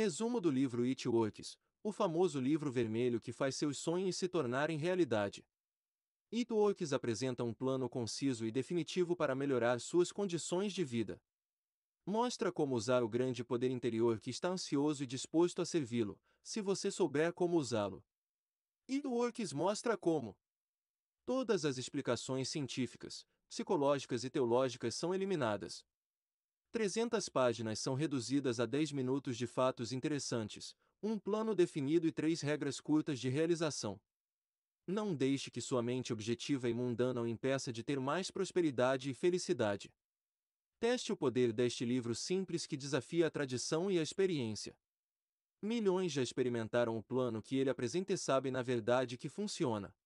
Resumo do livro It Works, o famoso livro vermelho que faz seus sonhos se tornarem realidade. It Works apresenta um plano conciso e definitivo para melhorar suas condições de vida. Mostra como usar o grande poder interior que está ansioso e disposto a servi-lo, se você souber como usá-lo. It Works mostra como. Todas as explicações científicas, psicológicas e teológicas são eliminadas, 300 páginas são reduzidas a 10 minutos de fatos interessantes, um plano definido e três regras curtas de realização. Não deixe que sua mente objetiva e mundana o impeça de ter mais prosperidade e felicidade. Teste o poder deste livro simples que desafia a tradição e a experiência. Milhões já experimentaram o plano que ele apresenta e sabem na verdade que funciona.